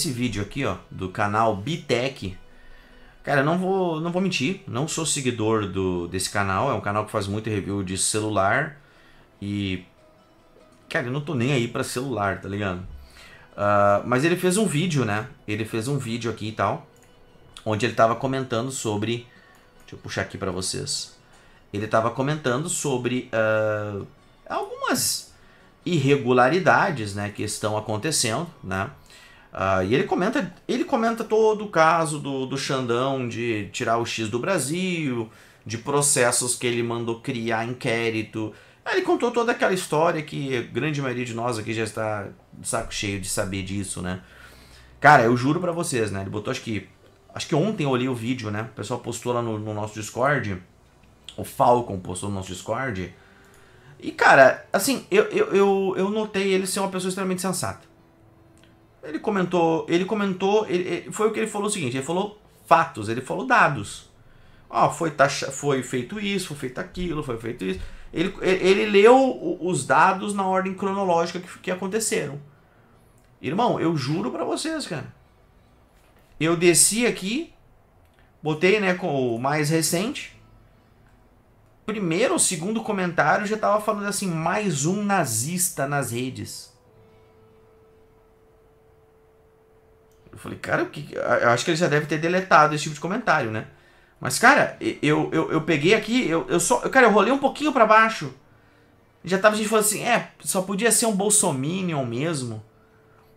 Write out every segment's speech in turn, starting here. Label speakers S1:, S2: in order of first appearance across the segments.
S1: esse vídeo aqui, ó, do canal Bitec. Cara, não vou, não vou mentir, não sou seguidor do, desse canal, é um canal que faz muito review de celular e cara, eu não tô nem aí para celular, tá ligado? Uh, mas ele fez um vídeo, né? Ele fez um vídeo aqui e tal, onde ele tava comentando sobre, deixa eu puxar aqui para vocês. Ele tava comentando sobre uh, algumas irregularidades, né, que estão acontecendo, né? Uh, e ele comenta, ele comenta todo o caso do, do Xandão de tirar o X do Brasil, de processos que ele mandou criar inquérito. Aí ele contou toda aquela história que a grande maioria de nós aqui já está de saco cheio de saber disso, né? Cara, eu juro para vocês, né? Ele botou, acho que. Acho que ontem eu olhei o vídeo, né? O pessoal postou lá no, no nosso Discord. O Falcon postou no nosso Discord. E, cara, assim, eu, eu, eu, eu notei ele ser uma pessoa extremamente sensata ele comentou, ele comentou, ele, ele, foi o que ele falou o seguinte, ele falou fatos, ele falou dados. Ó, oh, foi, tá foi feito isso, foi feito aquilo, foi feito isso. Ele, ele leu os dados na ordem cronológica que, que aconteceram. Irmão, eu juro para vocês, cara. Eu desci aqui, botei né, com o mais recente. Primeiro ou segundo comentário já tava falando assim, mais um nazista nas redes. Eu falei, cara, que... eu acho que ele já deve ter deletado esse tipo de comentário, né? Mas, cara, eu, eu, eu peguei aqui, eu, eu só. Cara, eu rolei um pouquinho para baixo. Já tava a gente falando assim, é, só podia ser um bolsominion mesmo.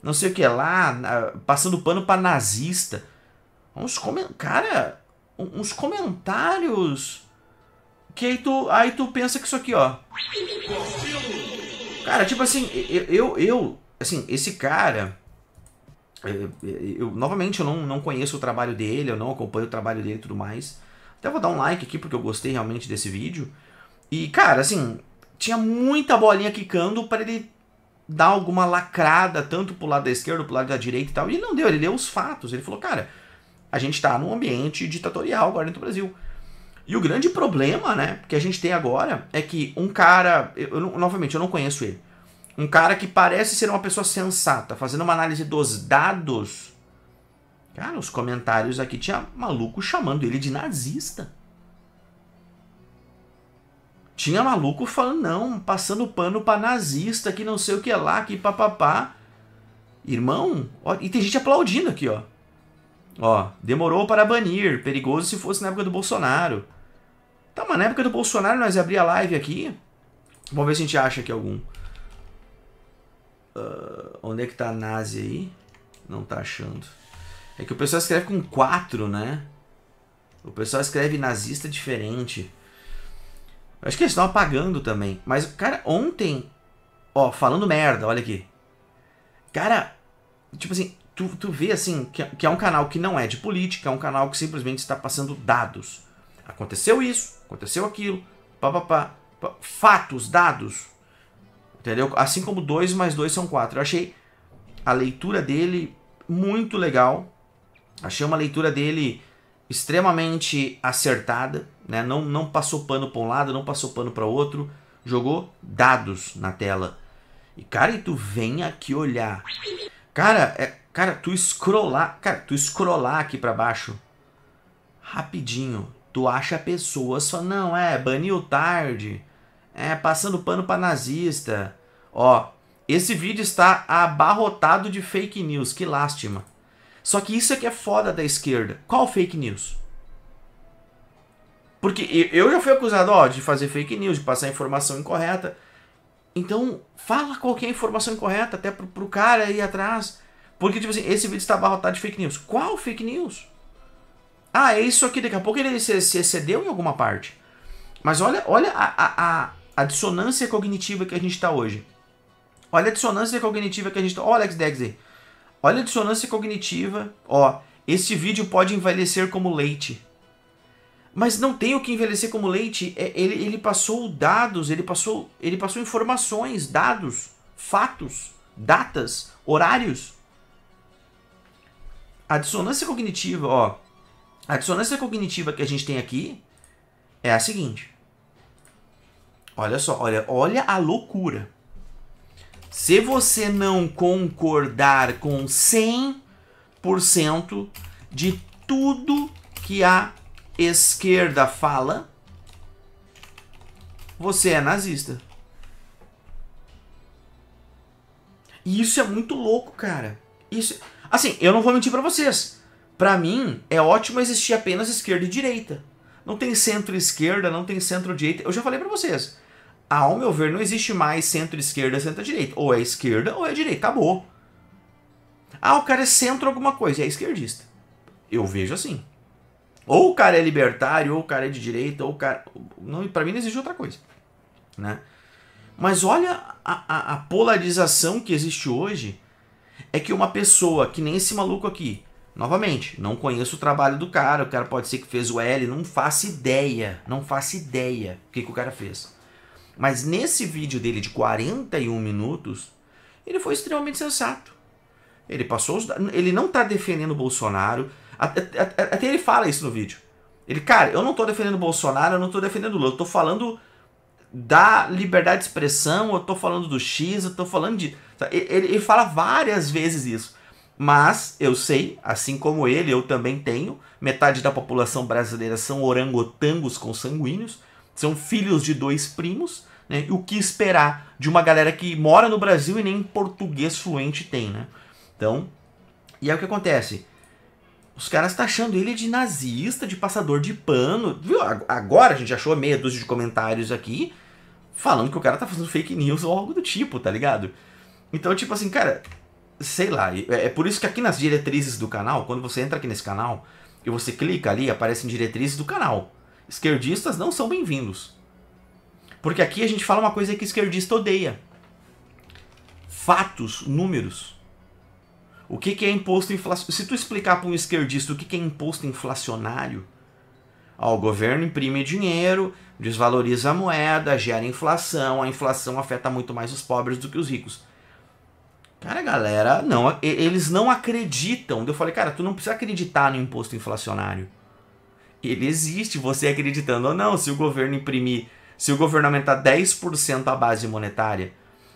S1: Não sei o que lá, passando pano pra nazista. Uns comentários. Cara, uns comentários. Que aí tu, aí tu pensa que isso aqui, ó. Cara, tipo assim, eu, eu, eu assim, esse cara eh, eu, novamente, eu não, não conheço o trabalho dele, eu não acompanho o trabalho dele e tudo mais. Até vou dar um like aqui porque eu gostei realmente desse vídeo. E, cara, assim, tinha muita bolinha quicando para ele dar alguma lacrada, tanto pro lado da esquerda, pro lado da direita e tal. E ele não deu, ele deu os fatos. Ele falou, cara, a gente tá num ambiente ditatorial agora dentro do Brasil. E o grande problema, né, que a gente tem agora é que um cara. Eu, eu, novamente, eu não conheço ele. Um cara que parece ser uma pessoa sensata, fazendo uma análise dos dados. Cara, os comentários aqui tinha maluco chamando ele de nazista. Tinha maluco falando, não, passando pano pra nazista, que não sei o que lá, que papapá. Irmão, ó, e tem gente aplaudindo aqui, ó. Ó, demorou para banir, perigoso se fosse na época do Bolsonaro. Tá, mas na época do Bolsonaro nós a live aqui. Vamos ver se a gente acha aqui algum. Uh, onde é que tá a Nazi aí? Não tá achando. É que o pessoal escreve com 4, né? O pessoal escreve nazista diferente. Acho que eles estão apagando também. Mas, cara, ontem. Ó, falando merda, olha aqui. Cara, tipo assim, tu, tu vê assim que, que é um canal que não é de política, é um canal que simplesmente está passando dados. Aconteceu isso, aconteceu aquilo, papapá. Fatos, dados. Entendeu? Assim como 2 mais 2 são 4. Eu achei a leitura dele muito legal. Achei uma leitura dele extremamente acertada. Né? Não, não passou pano para um lado, não passou pano para outro. Jogou dados na tela. E, cara, e tu vem aqui olhar. Cara, é, cara, tu scrollar, cara, tu scrollar aqui para baixo rapidinho, tu acha pessoas falando, não, é, baniu tarde é, passando pano para nazista. Ó, esse vídeo está abarrotado de fake news, que lástima. Só que isso é que é foda da esquerda. Qual fake news? Porque eu já fui acusado ó, de fazer fake news, de passar informação incorreta. Então, fala qualquer informação incorreta, até pro, pro cara aí atrás. Porque, tipo assim, esse vídeo está abarrotado de fake news. Qual fake news? Ah, é isso aqui. Daqui a pouco ele se, se excedeu em alguma parte. Mas olha, olha a, a a dissonância cognitiva que a gente está hoje. Olha a dissonância cognitiva que a gente está. Olha, Alex Dexter. Olha a dissonância cognitiva. Ó, este vídeo pode envelhecer como leite. Mas não tem o que envelhecer como leite. É, ele, ele passou dados, ele passou, ele passou informações, dados, fatos, datas, horários. A dissonância cognitiva, ó. A dissonância cognitiva que a gente tem aqui é a seguinte. Olha só, olha, olha a loucura. Se você não concordar com 100% de tudo que a esquerda fala, você é nazista. E isso é muito louco, cara. Isso, assim, eu não vou mentir para vocês. Para mim é ótimo existir apenas esquerda e direita. Não tem centro-esquerda, não tem centro-direita. Eu já falei para vocês ao meu ver, não existe mais centro-esquerda, centro-direita. Ou é esquerda ou é direita. Acabou. Ah, o cara é centro alguma coisa, é esquerdista. Eu vejo assim. Ou o cara é libertário, ou o cara é de direita, ou o cara. Não, pra mim não existe outra coisa. Né? Mas olha a, a, a polarização que existe hoje. É que uma pessoa que nem esse maluco aqui, novamente, não conheço o trabalho do cara, o cara pode ser que fez o L, não faço ideia, não faço ideia o que, que o cara fez. Mas nesse vídeo dele de 41 minutos, ele foi extremamente sensato. Ele passou os... ele não está defendendo o Bolsonaro, até, até, até, ele fala isso no vídeo. Ele, cara, eu não estou defendendo o Bolsonaro, eu não estou defendendo o Lula, eu tô falando da liberdade de expressão, eu tô falando do X, eu tô falando de. Tá, ele, ele fala várias vezes isso. Mas eu sei, assim como ele, eu também tenho. Metade da população brasileira são orangotangos consanguíneos são filhos de dois primos, né? E o que esperar de uma galera que mora no Brasil e nem português fluente tem, né? Então, e aí o que acontece. Os caras tá achando ele de nazista, de passador de pano. Viu? Agora a gente achou meia dúzia de comentários aqui falando que o cara tá fazendo fake news ou algo do tipo, tá ligado? Então, tipo assim, cara, sei lá. É, é por isso que aqui nas diretrizes do canal, quando você entra aqui nesse canal e você clica ali, aparecem diretrizes do canal esquerdistas não são bem-vindos. Porque aqui a gente fala uma coisa que esquerdista odeia: fatos, números. O que, que é imposto inflacionário? Se tu explicar para um esquerdista o que, que é imposto inflacionário, ó, o governo imprime dinheiro, desvaloriza a moeda, gera inflação, a inflação afeta muito mais os pobres do que os ricos. Cara, galera, não, eles não acreditam. Eu falei, cara, tu não precisa acreditar no imposto inflacionário ele existe, você acreditando ou não. Se o governo imprimir, se o governo aumentar 10% a base monetária,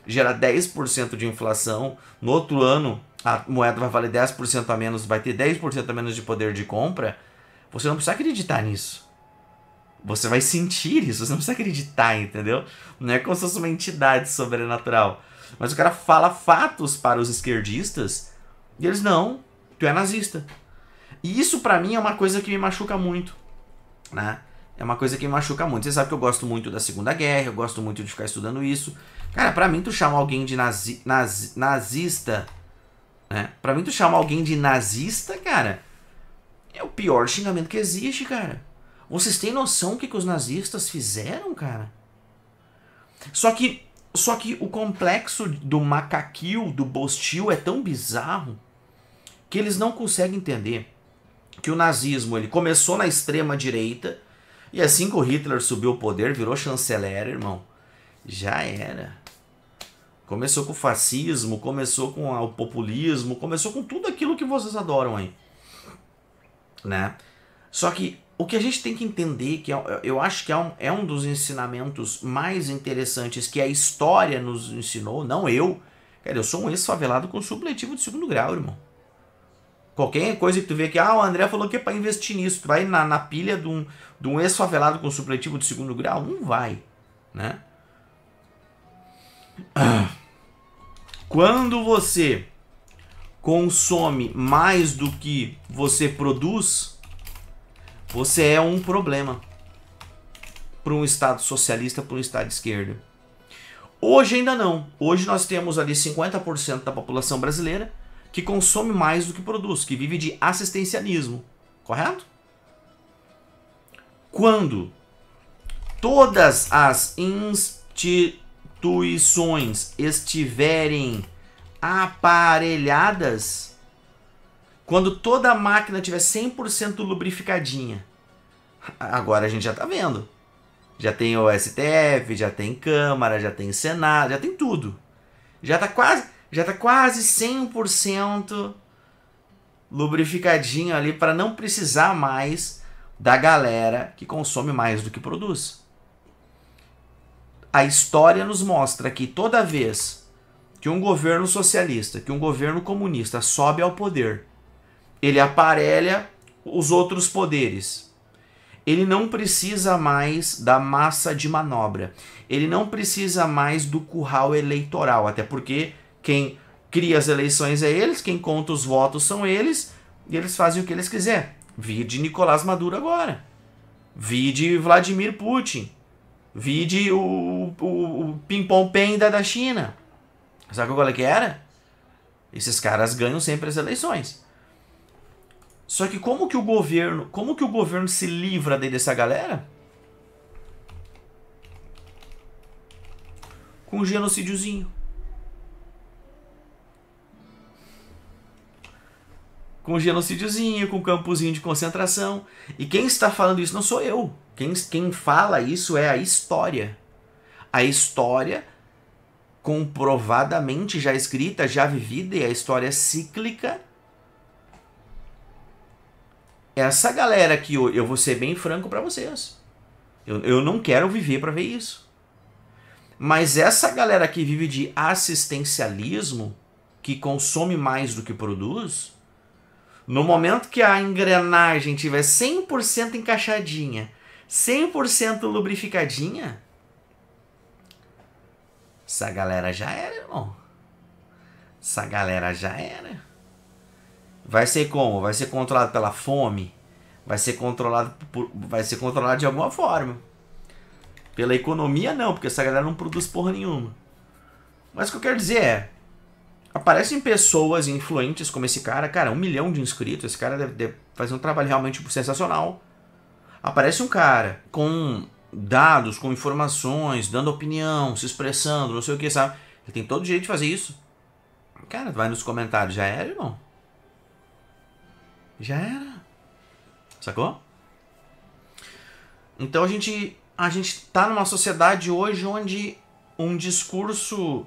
S1: gera 10% de inflação, no outro ano a moeda vai valer 10% a menos, vai ter 10% a menos de poder de compra, você não precisa acreditar nisso. Você vai sentir isso, você não precisa acreditar, entendeu? Não é como se fosse uma entidade sobrenatural. Mas o cara fala fatos para os esquerdistas e eles não, tu é nazista. E isso para mim é uma coisa que me machuca muito, né? É uma coisa que me machuca muito. Você sabe que eu gosto muito da Segunda Guerra, eu gosto muito de ficar estudando isso. Cara, pra mim, tu chama alguém de nazi, nazi, nazista, né? Pra mim, tu chama alguém de nazista, cara, é o pior xingamento que existe, cara. Vocês têm noção o que, que os nazistas fizeram, cara? Só que, só que o complexo do macaquil, do bostil, é tão bizarro que eles não conseguem entender que o nazismo ele começou na extrema direita e assim que o Hitler subiu o poder, virou chanceler, irmão. Já era. Começou com o fascismo, começou com o populismo, começou com tudo aquilo que vocês adoram aí. Né? Só que o que a gente tem que entender, que é, eu acho que é um, é um dos ensinamentos mais interessantes que a história nos ensinou, não eu. Cara, eu sou um ex-favelado com supletivo de segundo grau, irmão. Qualquer coisa que tu vê que, ah, o André falou que é para investir nisso, tu vai na, na pilha de um, de um ex-favelado com supletivo de segundo grau? Não vai, né? Ah. Quando você consome mais do que você produz, você é um problema para um Estado socialista, para um Estado de esquerda. Hoje ainda não. Hoje nós temos ali 50% da população brasileira que consome mais do que produz, que vive de assistencialismo, correto? Quando todas as instituições estiverem aparelhadas, quando toda a máquina tiver 100% lubrificadinha, agora a gente já está vendo. Já tem o STF, já tem Câmara, já tem Senado, já tem tudo. Já está quase já tá quase 100% lubrificadinho ali para não precisar mais da galera que consome mais do que produz. A história nos mostra que toda vez que um governo socialista, que um governo comunista sobe ao poder, ele aparelha os outros poderes. Ele não precisa mais da massa de manobra. Ele não precisa mais do curral eleitoral, até porque quem cria as eleições é eles, quem conta os votos são eles, e eles fazem o que eles quiserem. Vide Nicolás Maduro agora. Vide Vladimir Putin. Vide o, o, o Pimpom Penda da China. Sabe qual é que era? Esses caras ganham sempre as eleições. Só que como que o governo, como que o governo se livra dessa galera? Com um genocídiozinho. com genocídiozinho, com campozinho de concentração. E quem está falando isso não sou eu. Quem, quem fala isso é a história. A história comprovadamente já escrita, já vivida, e a história cíclica. Essa galera aqui, eu, eu vou ser bem franco para vocês. Eu, eu não quero viver para ver isso. Mas essa galera que vive de assistencialismo, que consome mais do que produz, no momento que a engrenagem tiver 100% encaixadinha, 100% lubrificadinha, essa galera já era, irmão. Essa galera já era. Vai ser como? Vai ser controlado pela fome? Vai ser controlado por, vai ser controlado de alguma forma. Pela economia não, porque essa galera não produz porra nenhuma. Mas o que eu quero dizer é, aparecem pessoas influentes como esse cara, cara, um milhão de inscritos, esse cara deve, deve fazer um trabalho realmente sensacional. Aparece um cara com dados, com informações, dando opinião, se expressando, não sei o que, sabe? Ele tem todo direito de fazer isso. Cara, vai nos comentários, já era, irmão? Já era. Sacou? Então a gente a gente tá numa sociedade hoje onde um discurso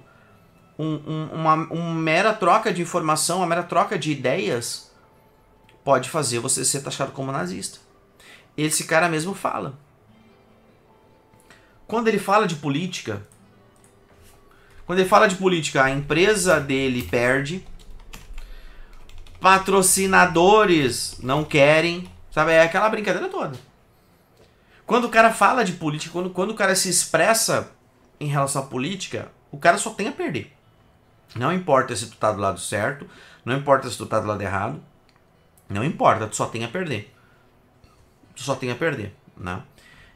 S1: um, um, uma, uma mera troca de informação, uma mera troca de ideias, pode fazer você ser taxado como nazista. Esse cara mesmo fala. Quando ele fala de política, quando ele fala de política, a empresa dele perde, patrocinadores não querem, sabe? É aquela brincadeira toda. Quando o cara fala de política, quando, quando o cara se expressa em relação à política, o cara só tem a perder. Não importa se tu tá do lado certo, não importa se tu tá do lado errado, não importa, tu só tem a perder. Tu só tem a perder, né?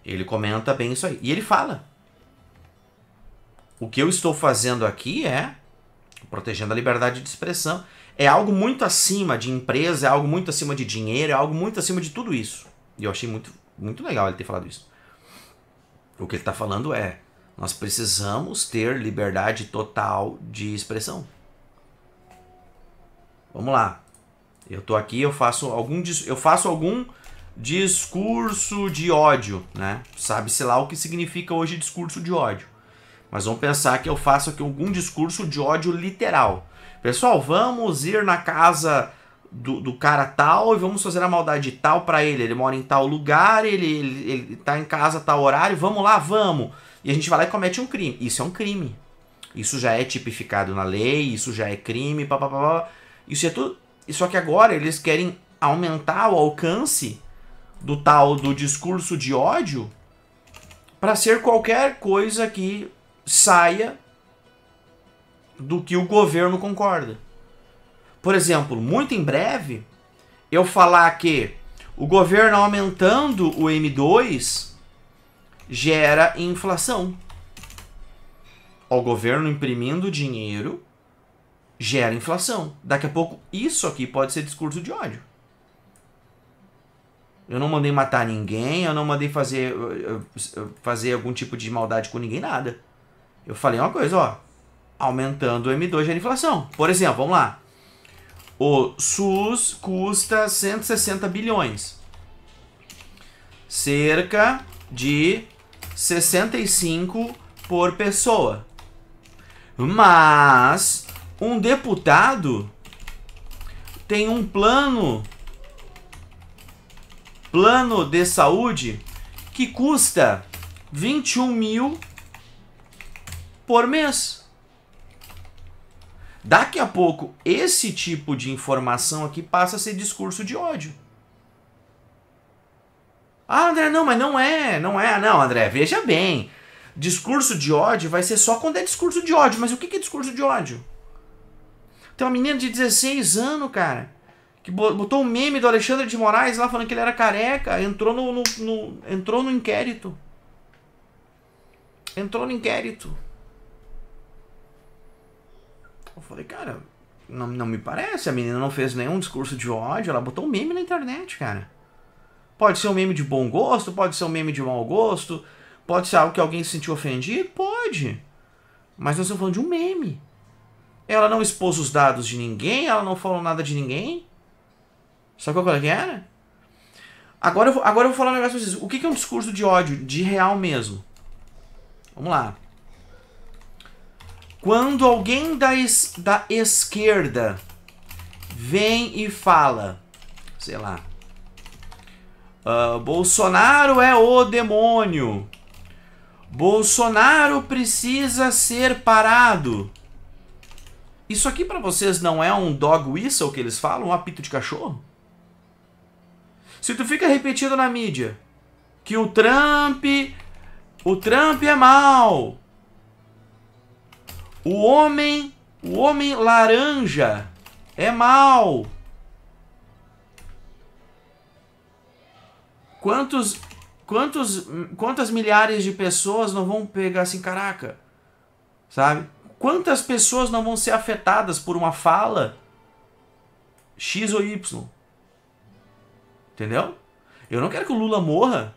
S1: Ele comenta bem isso aí. E ele fala: O que eu estou fazendo aqui é protegendo a liberdade de expressão. É algo muito acima de empresa, é algo muito acima de dinheiro, é algo muito acima de tudo isso. E eu achei muito, muito legal ele ter falado isso. O que ele está falando é: nós precisamos ter liberdade total de expressão. Vamos lá. Eu tô aqui, eu faço algum eu faço algum discurso de ódio, né? Sabe-se lá o que significa hoje discurso de ódio. Mas vamos pensar que eu faço aqui algum discurso de ódio literal. Pessoal, vamos ir na casa do, do cara tal e vamos fazer a maldade tal para ele. Ele mora em tal lugar, ele, ele, ele tá em casa tal horário, vamos lá, vamos e a gente vai lá e comete um crime. Isso é um crime. Isso já é tipificado na lei, isso já é crime, papapá. Isso é tudo. Só que agora eles querem aumentar o alcance do tal do discurso de ódio para ser qualquer coisa que saia do que o governo concorda. Por exemplo, muito em breve, eu falar que o governo aumentando o M2 gera inflação. O governo imprimindo dinheiro gera inflação. Daqui a pouco, isso aqui pode ser discurso de ódio. Eu não mandei matar ninguém, eu não mandei fazer, fazer algum tipo de maldade com ninguém, nada. Eu falei uma coisa, ó. Aumentando o M2 gera inflação. Por exemplo, vamos lá. O SUS custa 160 bilhões. Cerca de 65 por pessoa. Mas um deputado tem um plano plano de saúde que custa 21 mil por mês. Daqui a pouco, esse tipo de informação aqui passa a ser discurso de ódio. Ah, André, não, mas não é, não é. Não, André, veja bem. Discurso de ódio vai ser só quando é discurso de ódio. Mas o que é discurso de ódio? Tem uma menina de 16 anos, cara, que botou um meme do Alexandre de Moraes lá falando que ele era careca, entrou no, no, no entrou no inquérito. Entrou no inquérito. Eu falei, cara, não, não me parece. A menina não fez nenhum discurso de ódio, ela botou um meme na internet, cara. Pode ser um meme de bom gosto, pode ser um meme de mau gosto, pode ser algo que alguém se sentiu ofendido, pode. Mas nós estamos falando de um meme. Ela não expôs os dados de ninguém, ela não falou nada de ninguém. Sabe qual é que era? Agora eu vou, agora eu vou falar um negócio pra vocês. O que é um discurso de ódio, de real mesmo? Vamos lá. Quando alguém da, es, da esquerda vem e fala, sei lá, Uh, Bolsonaro é o demônio. Bolsonaro precisa ser parado. Isso aqui para vocês não é um dog whistle que eles falam, um apito de cachorro? Se tu fica repetindo na mídia que o Trump, o Trump é mal. O homem, o homem laranja é mal. Quantos, quantos, quantas milhares de pessoas não vão pegar assim, caraca, sabe? Quantas pessoas não vão ser afetadas por uma fala X ou Y? Entendeu? Eu não quero que o Lula morra.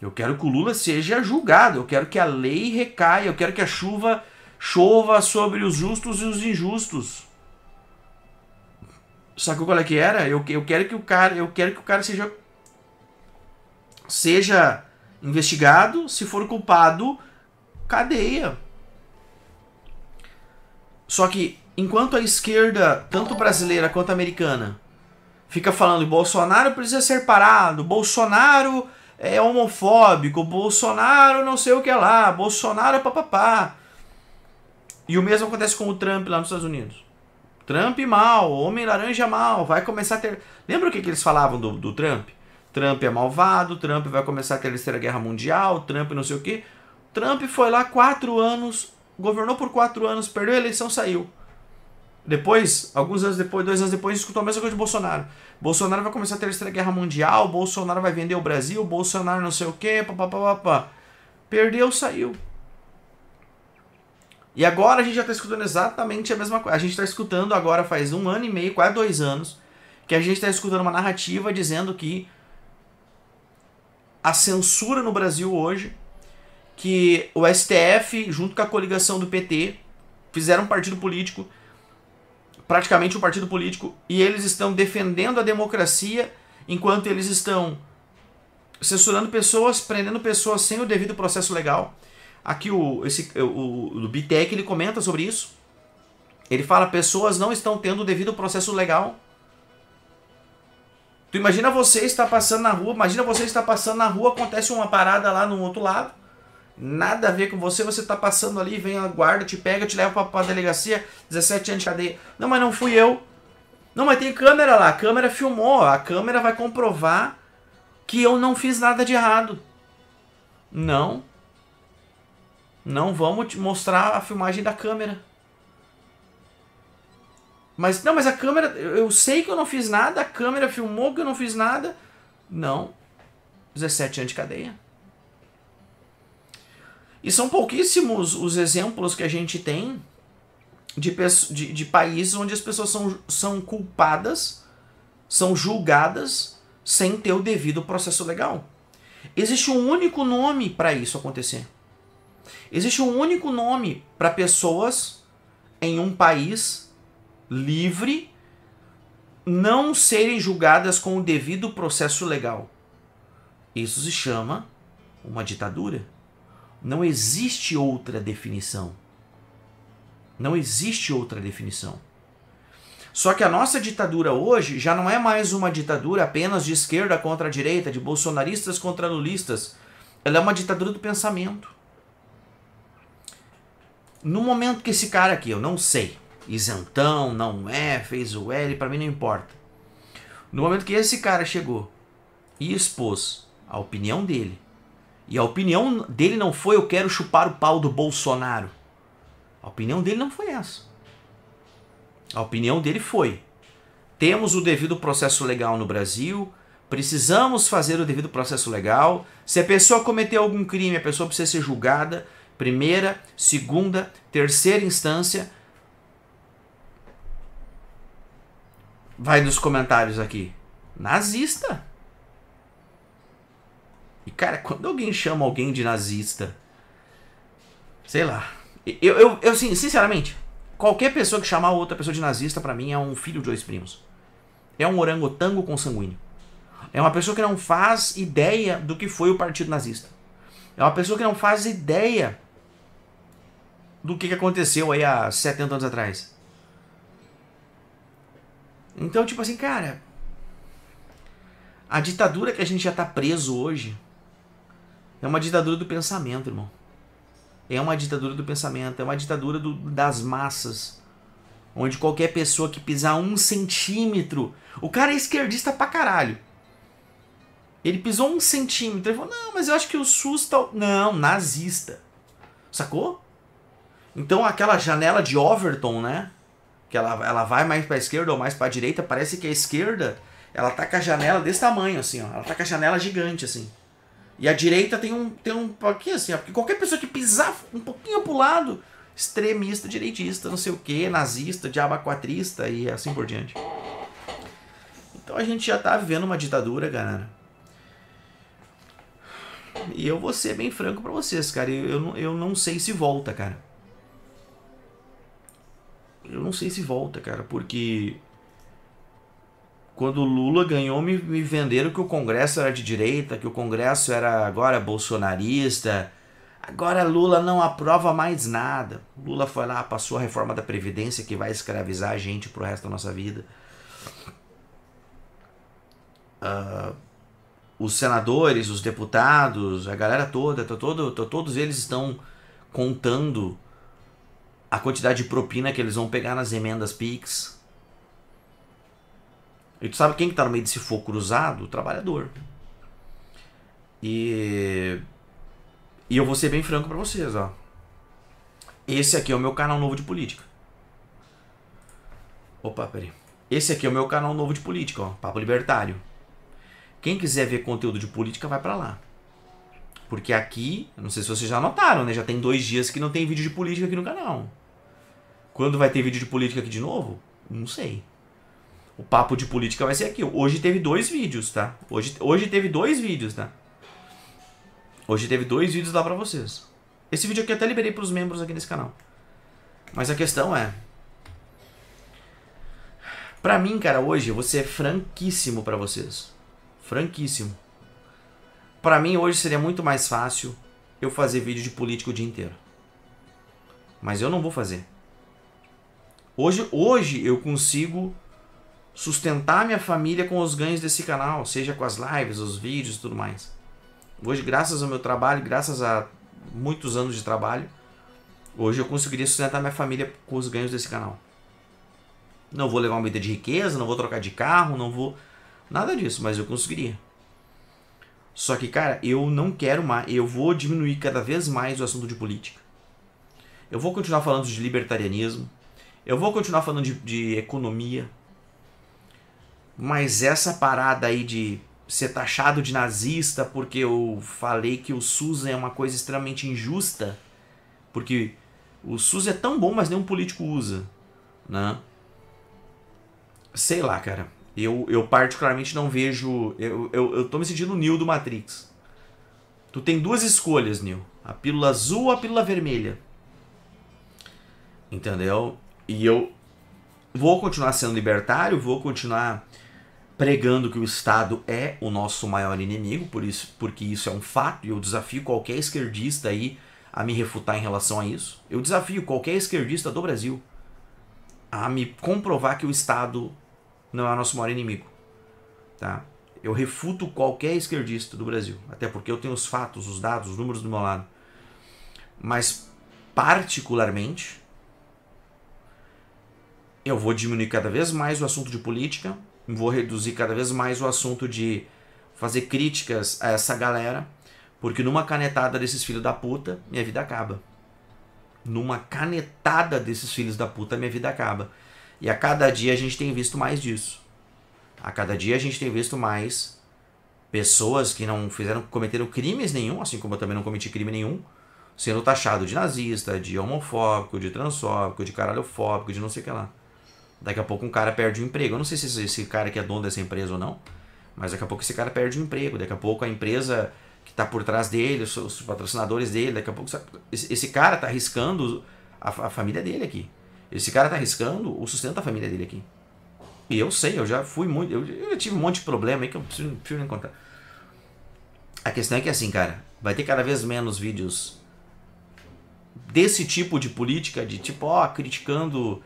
S1: Eu quero que o Lula seja julgado. Eu quero que a lei recaia. Eu quero que a chuva chova sobre os justos e os injustos. Sacou qual é que era? Eu, eu quero que o cara, eu quero que o cara seja seja investigado, se for culpado, cadeia. Só que enquanto a esquerda, tanto brasileira quanto americana, fica falando que Bolsonaro precisa ser parado, Bolsonaro é homofóbico, Bolsonaro não sei o que lá, Bolsonaro é papapá. E o mesmo acontece com o Trump lá nos Estados Unidos. Trump mal, Homem Laranja mal, vai começar a ter. Lembra o que, que eles falavam do, do Trump? Trump é malvado, Trump vai começar a terceira guerra mundial, Trump não sei o quê. Trump foi lá quatro anos, governou por quatro anos, perdeu a eleição, saiu. Depois, alguns anos depois, dois anos depois, escutou a mesma coisa de Bolsonaro. Bolsonaro vai começar a terceira guerra mundial, Bolsonaro vai vender o Brasil, Bolsonaro não sei o quê, papapá. Perdeu, saiu. E agora a gente já está escutando exatamente a mesma coisa. A gente está escutando agora faz um ano e meio, quase dois anos, que a gente está escutando uma narrativa dizendo que a censura no Brasil hoje, que o STF, junto com a coligação do PT, fizeram um partido político, praticamente um partido político, e eles estão defendendo a democracia enquanto eles estão censurando pessoas, prendendo pessoas sem o devido processo legal. Aqui o, esse, o, o Bitec ele comenta sobre isso. Ele fala pessoas não estão tendo o devido processo legal Tu imagina você estar passando na rua, imagina você estar passando na rua, acontece uma parada lá no outro lado, nada a ver com você, você está passando ali, vem a guarda, te pega, te leva para a delegacia, 17 anos de cadeia. Não, mas não fui eu. Não, mas tem câmera lá, a câmera filmou, a câmera vai comprovar que eu não fiz nada de errado. Não. Não vamos te mostrar a filmagem da câmera. Mas não, mas a câmera, eu sei que eu não fiz nada, a câmera filmou que eu não fiz nada. Não. 17 anos de cadeia. E são pouquíssimos os exemplos que a gente tem de, de, de países onde as pessoas são, são culpadas, são julgadas sem ter o devido processo legal. Existe um único nome para isso acontecer. Existe um único nome para pessoas em um país livre não serem julgadas com o devido processo legal. Isso se chama uma ditadura. Não existe outra definição. Não existe outra definição. Só que a nossa ditadura hoje já não é mais uma ditadura apenas de esquerda contra a direita, de bolsonaristas contra lulistas. Ela é uma ditadura do pensamento. No momento que esse cara aqui, eu não sei, isentão, não é, fez o L, para mim não importa. No momento que esse cara chegou e expôs a opinião dele, e a opinião dele não foi eu quero chupar o pau do Bolsonaro. A opinião dele não foi essa. A opinião dele foi: temos o devido processo legal no Brasil, precisamos fazer o devido processo legal. Se a pessoa cometeu algum crime, a pessoa precisa ser julgada, primeira, segunda, terceira instância, vai nos comentários aqui. Nazista. E cara, quando alguém chama alguém de nazista, sei lá. Eu, eu, eu sinceramente, qualquer pessoa que chamar outra pessoa de nazista para mim é um filho de dois primos. É um orangotango consanguíneo. É uma pessoa que não faz ideia do que foi o partido nazista. É uma pessoa que não faz ideia do que aconteceu aí há 70 anos atrás. Então, tipo assim, cara, a ditadura que a gente já tá preso hoje é uma ditadura do pensamento, irmão. É uma ditadura do pensamento, é uma ditadura do, das massas. Onde qualquer pessoa que pisar um centímetro. O cara é esquerdista pra caralho. Ele pisou um centímetro. Ele falou: Não, mas eu acho que o SUS tá. Não, nazista. Sacou? Então aquela janela de Overton, né? que ela, ela vai mais para a esquerda ou mais para a direita, parece que a esquerda, ela tá com a janela desse tamanho, assim, ó. Ela tá com a janela gigante, assim. E a direita tem um, tem um pouquinho assim, ó, porque qualquer pessoa que pisar um pouquinho pro lado, extremista, direitista, não sei o que, nazista, diabaquatrista e assim por diante. Então a gente já tá vivendo uma ditadura, galera. E eu vou ser bem franco para vocês, cara. Eu, eu, eu não sei se volta, cara eu não sei se volta, cara, porque quando o Lula ganhou, me, me venderam que o Congresso era de direita, que o Congresso era agora bolsonarista. Agora Lula não aprova mais nada. Lula foi lá, passou a reforma da Previdência que vai escravizar a gente pro resto da nossa vida. Uh, os senadores, os deputados, a galera toda, tá todos, tá todos eles estão contando a quantidade de propina que eles vão pegar nas emendas PIX. E tu sabe quem que tá no meio desse fogo cruzado? O trabalhador. E... E eu vou ser bem franco para vocês, ó. Esse aqui é o meu canal novo de política. Opa, peraí. Esse aqui é o meu canal novo de política, ó. Papo Libertário. Quem quiser ver conteúdo de política, vai para lá. Porque aqui, não sei se vocês já notaram, né? Já tem dois dias que não tem vídeo de política aqui no canal. Quando vai ter vídeo de política aqui de novo? Não sei. O papo de política vai ser aqui. Hoje teve dois vídeos, tá? Hoje, hoje teve dois vídeos, tá? Hoje teve dois vídeos lá pra vocês. Esse vídeo aqui eu até liberei pros membros aqui nesse canal. Mas a questão é... Pra mim, cara, hoje eu vou ser é franquíssimo pra vocês. Franquíssimo. Pra mim, hoje seria muito mais fácil eu fazer vídeo de político o dia inteiro. Mas eu não vou fazer. Hoje, hoje eu consigo sustentar minha família com os ganhos desse canal, seja com as lives, os vídeos e tudo mais. Hoje, graças ao meu trabalho, graças a muitos anos de trabalho, hoje eu conseguiria sustentar minha família com os ganhos desse canal. Não vou levar uma vida de riqueza, não vou trocar de carro, não vou. Nada disso, mas eu conseguiria. Só que, cara, eu não quero mais. Eu vou diminuir cada vez mais o assunto de política. Eu vou continuar falando de libertarianismo. Eu vou continuar falando de, de economia, mas essa parada aí de ser taxado de nazista porque eu falei que o SUS é uma coisa extremamente injusta, porque o SUS é tão bom, mas nenhum político usa, né? Sei lá, cara. Eu, eu particularmente não vejo. Eu, eu, eu tô me sentindo o Neo do Matrix. Tu tem duas escolhas, Neo: a pílula azul ou a pílula vermelha. Entendeu? E eu vou continuar sendo libertário, vou continuar pregando que o Estado é o nosso maior inimigo, por isso, porque isso é um fato, e eu desafio qualquer esquerdista aí a me refutar em relação a isso. Eu desafio qualquer esquerdista do Brasil a me comprovar que o Estado não é o nosso maior inimigo. Tá? Eu refuto qualquer esquerdista do Brasil, até porque eu tenho os fatos, os dados, os números do meu lado. Mas particularmente, eu vou diminuir cada vez mais o assunto de política, vou reduzir cada vez mais o assunto de fazer críticas a essa galera, porque numa canetada desses filhos da puta, minha vida acaba. Numa canetada desses filhos da puta, minha vida acaba. E a cada dia a gente tem visto mais disso. A cada dia a gente tem visto mais pessoas que não fizeram, cometeram crimes nenhum, assim como eu também não cometi crime nenhum, sendo taxado de nazista, de homofóbico, de transfóbico, de caralhofóbico, de não sei o que lá. Daqui a pouco um cara perde o emprego. Eu não sei se esse, cara que é dono dessa empresa ou não, mas daqui a pouco esse cara perde o emprego. Daqui a pouco a empresa que está por trás dele, os, os, patrocinadores dele, daqui a pouco esse, esse cara está arriscando a, a, família dele aqui. Esse cara está arriscando o sustento da família dele aqui. E eu sei, eu já fui muito. Eu, eu tive um monte de problema aí que eu preciso, preciso encontrar. A questão é que é assim, cara, vai ter cada vez menos vídeos desse tipo de política, de tipo, ó, criticando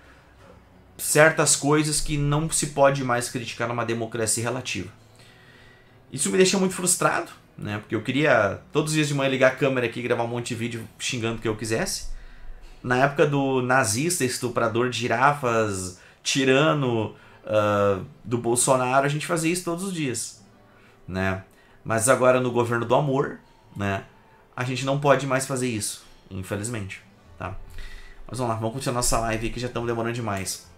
S1: certas coisas que não se pode mais criticar numa democracia relativa. Isso me deixa muito frustrado, né? Porque eu queria todos os dias de manhã ligar a câmera aqui e gravar um monte de vídeo xingando o que eu quisesse. Na época do nazista, estuprador de girafas, tirano uh, do Bolsonaro, a gente fazia isso todos os dias, né? Mas agora no governo do amor, né? A gente não pode mais fazer isso, infelizmente, tá? Mas vamos lá, vamos continuar nossa live que já estamos demorando demais.